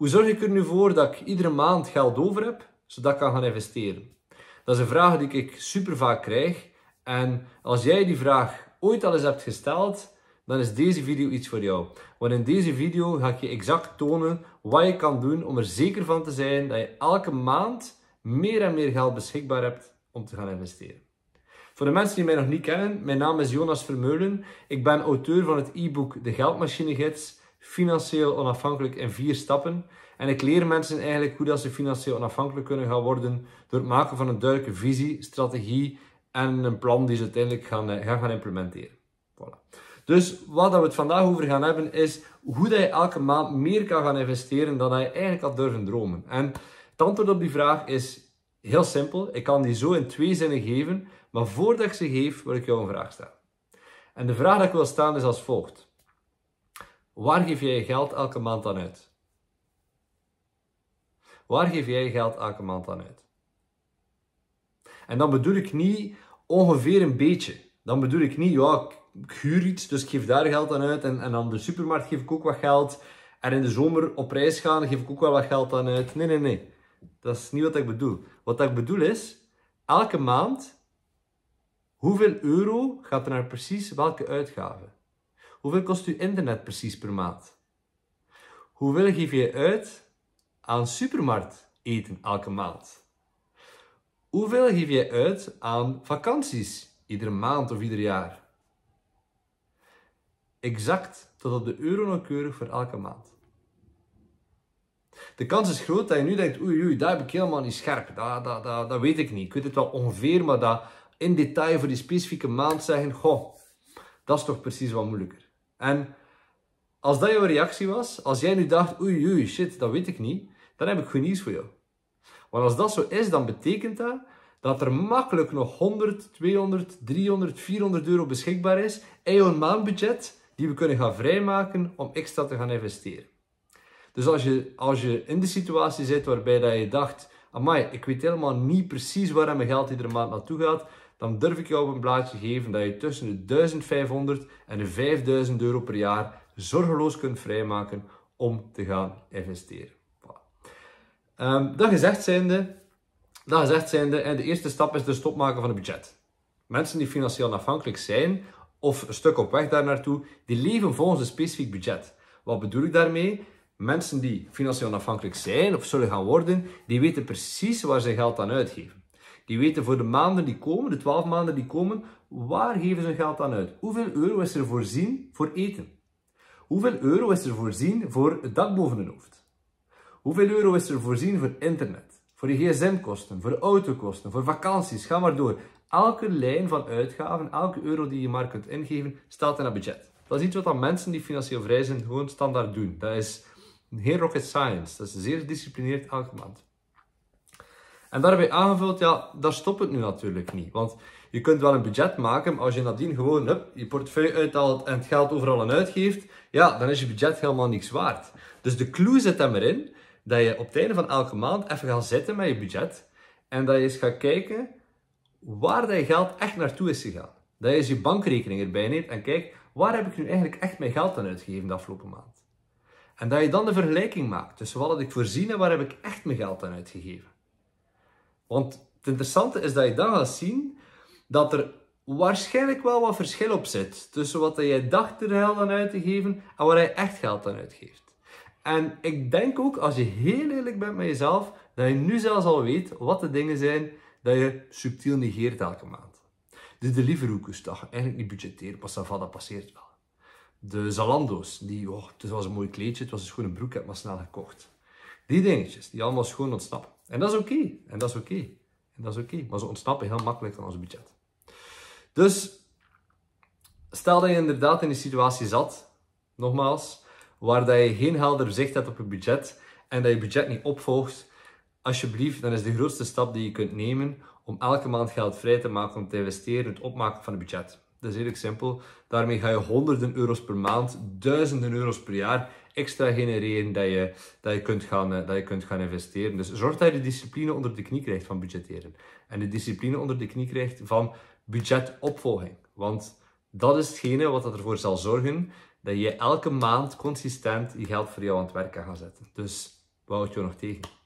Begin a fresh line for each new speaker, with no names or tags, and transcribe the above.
Hoe zorg ik er nu voor dat ik iedere maand geld over heb, zodat ik kan gaan investeren? Dat is een vraag die ik super vaak krijg. En als jij die vraag ooit al eens hebt gesteld, dan is deze video iets voor jou. Want in deze video ga ik je exact tonen wat je kan doen om er zeker van te zijn dat je elke maand meer en meer geld beschikbaar hebt om te gaan investeren. Voor de mensen die mij nog niet kennen, mijn naam is Jonas Vermeulen. Ik ben auteur van het e-book De Geldmachine Gids financieel onafhankelijk in vier stappen. En ik leer mensen eigenlijk hoe dat ze financieel onafhankelijk kunnen gaan worden door het maken van een duidelijke visie, strategie en een plan die ze uiteindelijk gaan, eh, gaan, gaan implementeren. Voilà. Dus wat we het vandaag over gaan hebben is hoe dat je elke maand meer kan gaan investeren dan dat je eigenlijk had durven dromen. En het antwoord op die vraag is heel simpel. Ik kan die zo in twee zinnen geven, maar voordat ik ze geef wil ik jou een vraag stellen. En de vraag die ik wil stellen is als volgt. Waar geef jij je geld elke maand aan uit? Waar geef jij je geld elke maand aan uit? En dan bedoel ik niet ongeveer een beetje. Dan bedoel ik niet, ja, ik huur iets, dus ik geef daar geld aan uit. En, en aan de supermarkt geef ik ook wat geld. En in de zomer op reis gaan geef ik ook wel wat geld aan uit. Nee, nee, nee. Dat is niet wat ik bedoel. Wat ik bedoel is, elke maand, hoeveel euro gaat er naar precies welke uitgave? Hoeveel kost uw internet precies per maand? Hoeveel geef je uit aan supermarkt eten elke maand? Hoeveel geef je uit aan vakanties iedere maand of ieder jaar? Exact tot op de euro nauwkeurig voor elke maand. De kans is groot dat je nu denkt, oei oei, daar heb ik helemaal niet scherp. Dat, dat, dat, dat weet ik niet. Ik weet het wel ongeveer, maar dat in detail voor die specifieke maand zeggen, goh, dat is toch precies wat moeilijker. En als dat jouw reactie was, als jij nu dacht, oei oei shit, dat weet ik niet, dan heb ik goed nieuws voor jou. Want als dat zo is, dan betekent dat dat er makkelijk nog 100, 200, 300, 400 euro beschikbaar is in jouw maandbudget die we kunnen gaan vrijmaken om extra te gaan investeren. Dus als je, als je in de situatie zit waarbij dat je dacht, amai, ik weet helemaal niet precies waar mijn geld iedere maand naartoe gaat, dan durf ik jou op een blaadje geven dat je tussen de 1500 en de 5000 euro per jaar zorgeloos kunt vrijmaken om te gaan investeren. Voilà. Um, dat gezegd zijnde, dat gezegd zijnde, en de eerste stap is de stopmaken van het budget. Mensen die financieel afhankelijk zijn, of een stuk op weg daar naartoe, die leven volgens een specifiek budget. Wat bedoel ik daarmee? Mensen die financieel afhankelijk zijn of zullen gaan worden, die weten precies waar ze geld aan uitgeven. Die weten voor de maanden die komen, de 12 maanden die komen, waar geven ze hun geld aan uit? Hoeveel euro is er voorzien voor eten? Hoeveel euro is er voorzien voor het dak boven hun hoofd? Hoeveel euro is er voorzien voor internet? Voor de gsm-kosten, voor de autokosten, voor vakanties, ga maar door. Elke lijn van uitgaven, elke euro die je maar kunt ingeven, staat in dat budget. Dat is iets wat dan mensen die financieel vrij zijn gewoon standaard doen. Dat is een heel rocket science. Dat is zeer gedisciplineerd elke maand. En daarbij aangevuld, ja, daar stopt het nu natuurlijk niet. Want je kunt wel een budget maken, maar als je nadien gewoon hup, je portefeuille uithaalt en het geld overal aan uitgeeft, ja, dan is je budget helemaal niks waard. Dus de clue zit er maar in dat je op het einde van elke maand even gaat zitten met je budget en dat je eens gaat kijken waar dat je geld echt naartoe is gegaan. Dat je eens je bankrekening erbij neemt en kijkt waar heb ik nu eigenlijk echt mijn geld aan uitgegeven de afgelopen maand. En dat je dan de vergelijking maakt tussen wat had ik voorzien en waar heb ik echt mijn geld aan uitgegeven. Want het interessante is dat je dan gaat zien dat er waarschijnlijk wel wat verschil op zit tussen wat jij dacht er geld aan uit te geven en waar hij echt geld aan uitgeeft. En ik denk ook, als je heel eerlijk bent met jezelf, dat je nu zelfs al weet wat de dingen zijn dat je subtiel negeert elke maand. Dus de deliveryhoekers, dat je eigenlijk niet budgetteren, pas af, dat passeert wel. De Zalando's, die, oh, het was een mooi kleedje, het was een schone broek, heb maar snel gekocht. Die dingetjes, die allemaal schoon ontsnappen. En dat is oké. En dat is oké. En dat is oké. Maar ze ontsnappen heel makkelijk aan ons budget. Dus stel dat je inderdaad in die situatie zat, nogmaals, waar dat je geen helder zicht hebt op je budget en dat je budget niet opvolgt, alsjeblieft, dan is de grootste stap die je kunt nemen om elke maand geld vrij te maken om te investeren in het opmaken van het budget. Dat is redelijk simpel. Daarmee ga je honderden euro's per maand, duizenden euro's per jaar extra genereren dat je, dat, je kunt gaan, eh, dat je kunt gaan investeren. Dus zorg dat je de discipline onder de knie krijgt van budgetteren. En de discipline onder de knie krijgt van budgetopvolging. Want dat is hetgene wat ervoor zal zorgen dat je elke maand consistent je geld voor jou aan het werken gaan zetten. Dus wou het je nog tegen?